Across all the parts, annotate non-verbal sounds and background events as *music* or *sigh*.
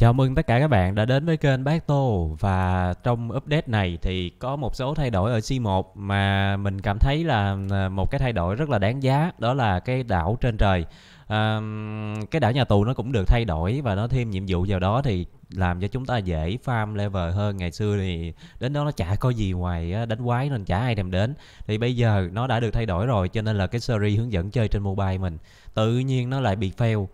Chào mừng tất cả các bạn đã đến với kênh Bác Tô và trong update này thì có một số thay đổi ở C1 mà mình cảm thấy là à, một cái thay đổi rất là đáng giá đó là cái đảo trên trời à, cái đảo nhà tù nó cũng được thay đổi và nó thêm nhiệm vụ vào đó thì làm cho chúng ta dễ farm level hơn ngày xưa thì đến đó nó chả có gì ngoài đánh quái nên chả ai thèm đến thì bây giờ nó đã được thay đổi rồi cho nên là cái series hướng dẫn chơi trên mobile mình tự nhiên nó lại bị fail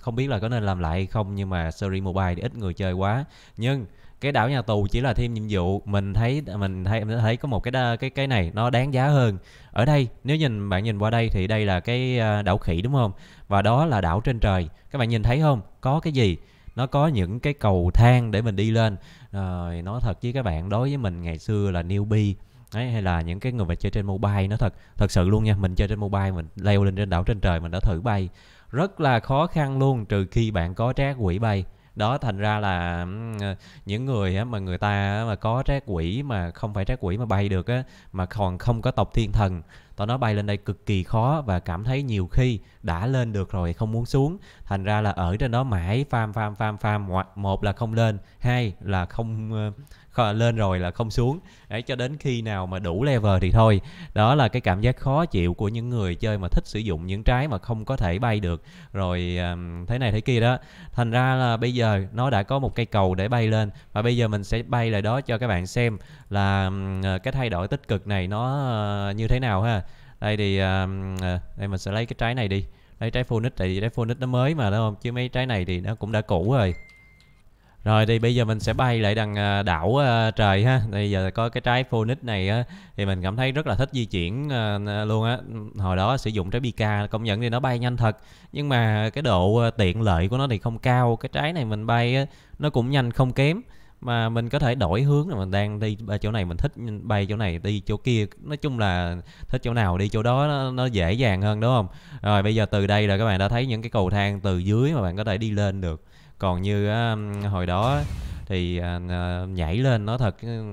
không biết là có nên làm lại hay không nhưng mà series mobile thì ít người chơi quá nhưng cái đảo nhà tù chỉ là thêm nhiệm vụ mình thấy mình thấy mình thấy có một cái cái cái này nó đáng giá hơn ở đây nếu nhìn bạn nhìn qua đây thì đây là cái à, đảo khỉ đúng không và đó là đảo trên trời các bạn nhìn thấy không có cái gì nó có những cái cầu thang để mình đi lên rồi nói thật với các bạn đối với mình ngày xưa là newbie Đấy, hay là những cái người mà chơi trên mobile nó thật thật sự luôn nha mình chơi trên mobile mình leo lên trên đảo trên trời mình đã thử bay rất là khó khăn luôn trừ khi bạn có trác quỷ bay đó thành ra là ờ, những người mà người ta mà có trác quỷ mà không phải trác quỷ mà bay được á mà còn không có tộc thiên thần tụi nó bay lên đây cực kỳ khó và cảm thấy nhiều khi đã lên được rồi không muốn xuống thành ra là ở trên đó mãi farm farm farm farm một là không lên hai là không ờ, lên rồi là không xuống để cho đến khi nào mà đủ level thì thôi đó là cái cảm giác khó chịu của những người chơi mà thích sử dụng những trái mà không có thể bay được rồi thế này thế kia đó thành ra là bây giờ nó đã có một cây cầu để bay lên và bây giờ mình sẽ bay lại đó cho các bạn xem là ờ, cái thay đổi tích cực này nó ờ, như thế nào ha đây thì um, đây mình sẽ lấy cái trái này đi lấy trái phonic tại vì trái phonic nó mới mà đúng không chứ mấy trái này thì nó cũng đã cũ rồi rồi thì bây giờ mình sẽ bay lại đằng à, đảo trời ha Bây giờ có cái trái Phoenix này á Thì mình cảm thấy rất là thích di chuyển luôn á Hồi đó sử dụng trái Pika công nhận thì nó bay nhanh thật Nhưng mà cái độ tiện lợi của nó thì không cao Cái trái này mình bay á, nó cũng nhanh không kém mà mình có thể đổi hướng là mình đang đi chỗ này mình thích bay chỗ này đi chỗ kia nói chung là thích chỗ nào đi chỗ đó nó, nó dễ dàng hơn đúng không rồi bây giờ từ đây rồi các bạn đã thấy những cái cầu thang từ dưới mà bạn có thể đi lên được còn như uh, hồi đó thì uh, nhảy lên nó thật ừ,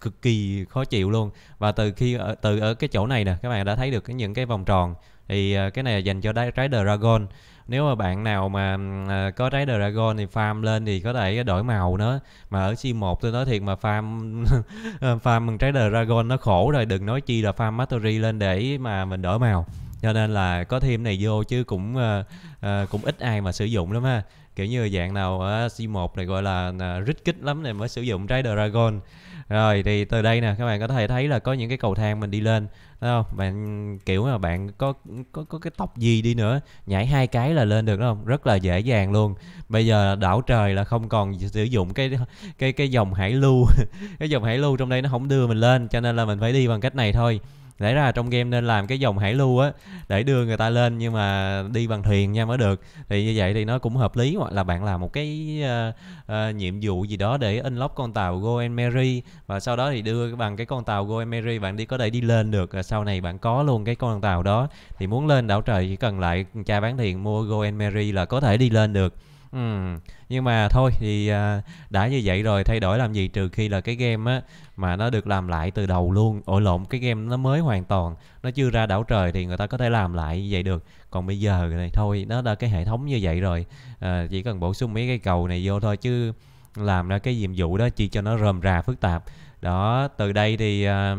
cực kỳ khó chịu luôn và từ khi ở, từ ở cái chỗ này nè các bạn đã thấy được những cái vòng tròn thì uh, cái này là dành cho trái dragon nếu mà bạn nào mà à, có trái Dragon thì farm lên thì có thể đổi màu nữa mà ở C1 tôi nói thiệt mà farm *laughs* ờ, farm bằng trái Dragon nó khổ rồi đừng nói chi là farm Mastery lên để mà mình đổi màu cho nên là có thêm này vô chứ cũng uh, uh, cũng ít ai mà sử dụng lắm ha kiểu như dạng nào ở C1 này gọi là rít kích lắm này mới sử dụng trái Dragon rồi thì từ đây nè các bạn có thể thấy là có những cái cầu thang mình đi lên đúng không bạn kiểu là bạn có có có cái tóc gì đi nữa nhảy hai cái là lên được đúng không rất là dễ dàng luôn bây giờ đảo trời là không còn sử dụng cái cái cái dòng hải lưu *laughs* cái dòng hải lưu trong đây nó không đưa mình lên cho nên là mình phải đi bằng cách này thôi lẽ ra trong game nên làm cái dòng hải lưu á để đưa người ta lên nhưng mà đi bằng thuyền nha mới được thì như vậy thì nó cũng hợp lý hoặc là bạn làm một cái uh, uh, nhiệm vụ gì đó để unlock con tàu Go and Mary và sau đó thì đưa bằng cái con tàu Go and Mary bạn đi có thể đi lên được và sau này bạn có luôn cái con tàu đó thì muốn lên đảo trời chỉ cần lại cha bán thuyền mua Go and Mary là có thể đi lên được Ừm, nhưng mà thôi thì, à, đã như vậy rồi thay đổi làm gì trừ khi là cái game á mà nó được làm lại từ đầu luôn, ôi lộn, cái game nó mới hoàn toàn, nó chưa ra đảo trời thì người ta có thể làm lại như vậy được. Còn bây giờ này thôi, nó đã cái hệ thống như vậy rồi, à, chỉ cần bổ sung mấy cái cầu này vô thôi chứ làm ra cái nhiệm vụ đó chỉ cho nó rườm rà phức tạp. Đó, từ đây thì à,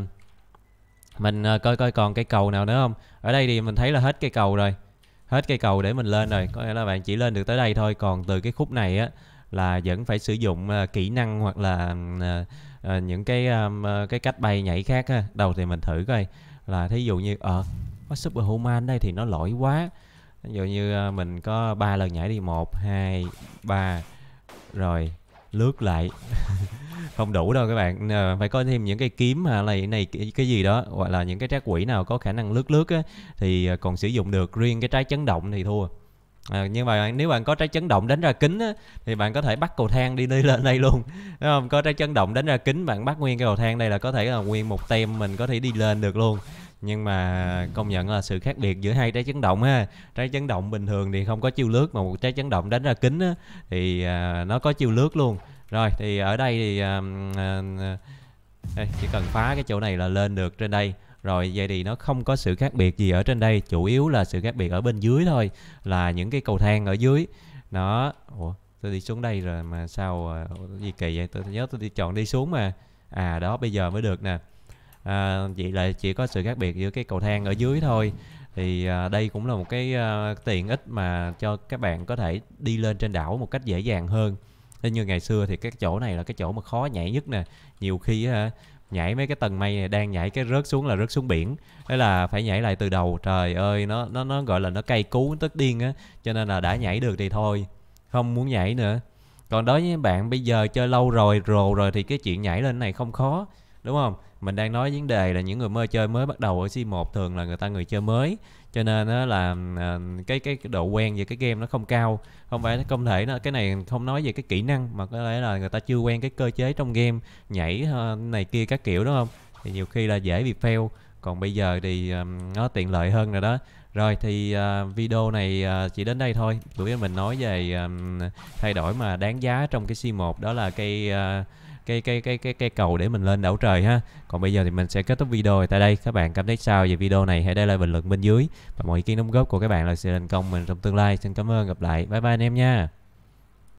mình à, coi coi còn cái cầu nào nữa không? Ở đây thì mình thấy là hết cái cầu rồi hết cây cầu để mình lên rồi có nghĩa là bạn chỉ lên được tới đây thôi còn từ cái khúc này á là vẫn phải sử dụng uh, kỹ năng hoặc là uh, những cái um, cái cách bay nhảy khác ha. đầu thì mình thử coi là thí dụ như ở uh, có superhuman đây thì nó lỗi quá ví dụ như uh, mình có ba lần nhảy đi một hai ba rồi lướt lại *laughs* không đủ đâu các bạn phải có thêm những cái kiếm hay này này cái, gì đó gọi là những cái trái quỷ nào có khả năng lướt lướt á, thì à, còn sử dụng được riêng cái trái chấn động thì thua À, nhưng mà nếu bạn có trái chấn động đánh ra kính á, thì bạn có thể bắt cầu thang đi đi *laughs* lên đây luôn đúng không có trái chấn động đánh ra kính bạn bắt nguyên cái cầu thang đây là có thể là nguyên một tem mình có thể đi lên được luôn nhưng mà công nhận là sự khác biệt giữa hai trái chấn động ha trái chấn động bình thường thì không có chiêu lướt mà một trái chấn động đánh ra kính á, thì à, nó có chiêu lướt luôn rồi thì ở đây thì um, uh, chỉ cần phá cái chỗ này là lên được trên đây rồi vậy thì nó không có sự khác biệt gì ở trên đây chủ yếu là sự khác biệt ở bên dưới thôi là những cái cầu thang ở dưới nó ủa tôi đi xuống đây rồi mà sao uh, gì kỳ vậy tôi nhớ tôi đi chọn đi xuống mà à đó bây giờ mới được nè à, vậy là chỉ có sự khác biệt giữa cái cầu thang ở dưới thôi thì à, đây cũng là một cái à, tiện ích mà cho các bạn có thể đi lên trên đảo một cách dễ dàng hơn thế như ngày xưa thì cái chỗ này là cái chỗ mà khó nhảy nhất nè nhiều khi á nhảy mấy cái tầng mây này đang nhảy cái rớt xuống là rớt xuống biển thế là phải nhảy lại từ đầu trời ơi nó nó nó gọi là nó cay cú tức điên á cho nên là đã nhảy được thì thôi không muốn nhảy nữa còn đối với bạn bây giờ chơi lâu rồi rồ rồi thì cái chuyện nhảy lên này không khó đúng không mình đang nói vấn đề là những người mới chơi mới bắt đầu ở C1 thường là người ta người chơi mới cho nên đó là à, cái cái độ quen về cái game nó không cao không phải không thể nó cái này không nói về cái kỹ năng mà có lẽ là người ta chưa quen cái cơ chế trong game nhảy ờ, này kia các kiểu đúng không thì nhiều khi là dễ bị fail còn bây giờ thì ờ, nó tiện lợi hơn rồi đó rồi thì uh, video này uh, chỉ đến đây thôi tụi mình nói về um, thay đổi mà đáng giá trong cái C1 đó là cái uh, cái cái cái cái cái cầu để mình lên đảo trời ha còn bây giờ thì mình sẽ kết thúc video tại đây các bạn cảm thấy sao về video này hãy để lại bình luận bên dưới và mọi ý kiến đóng góp của các bạn là sẽ thành công mình trong tương lai xin cảm ơn gặp lại bye bye anh em nha